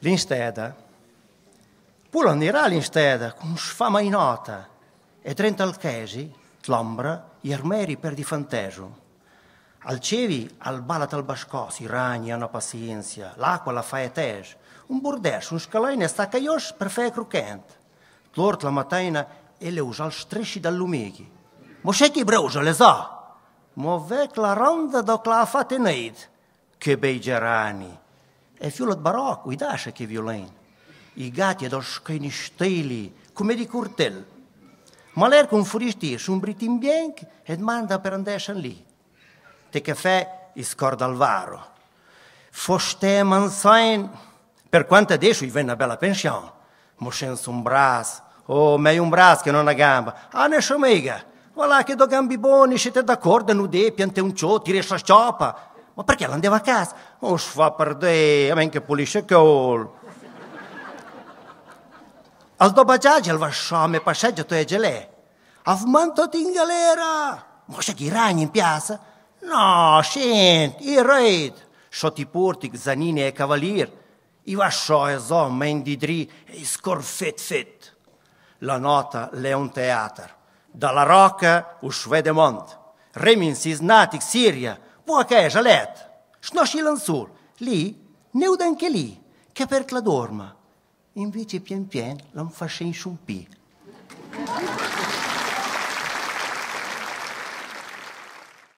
L'insteda. Poi anirà l'insteda, con in sfamainota, e trenta trentalchesi, l'ombra, armeri per di fantesum. Al cevi, al balat al bascò, i ragni hanno pazienza, l'acqua la fa etes, un burdes, un scalaine sta caios per fare cruccante. L'ort la mattina e le usa al strisci dall'umighi. Mo c'è chi breusa le sa? Mo vec la ronda do fate neid. Che bei gerani! É E fiulet baroc, uitașă că violen. I gati doș că nișteli, cum edi curtel. de ler Maler com um un britim bienc, et manda per andeșan li. Te e iscord alvaro. Foste mansain, per deixo, deșu i na bella pension. Moșens un um braço, oh, meio um braço que não na gamba. Ah, Ane șomega, olha que do gambi boni, se siete d'accordo, não de, piante um cio, tire essa chopa. Ma perché l'andiamo a casa? Oh, sfa per te, a me che pulisce col. Al do bagiagi, al vasciame, passeggio tu e gelè. Avmantato in galera. Ma c'è chi ragni in piazza? No, senti, i raid. Scioti porti, zanini e cavalier. I vasciò e zom, mendidri e scorfet fit. La nota le un teatro. Dalla rocca uscve de mont. si snati, Siria. Poche, jalet, snosci l'ansur, lì, ne neuda anche lì, che per la dorma. Invece pian pian l'hanno fascia in sciumpì.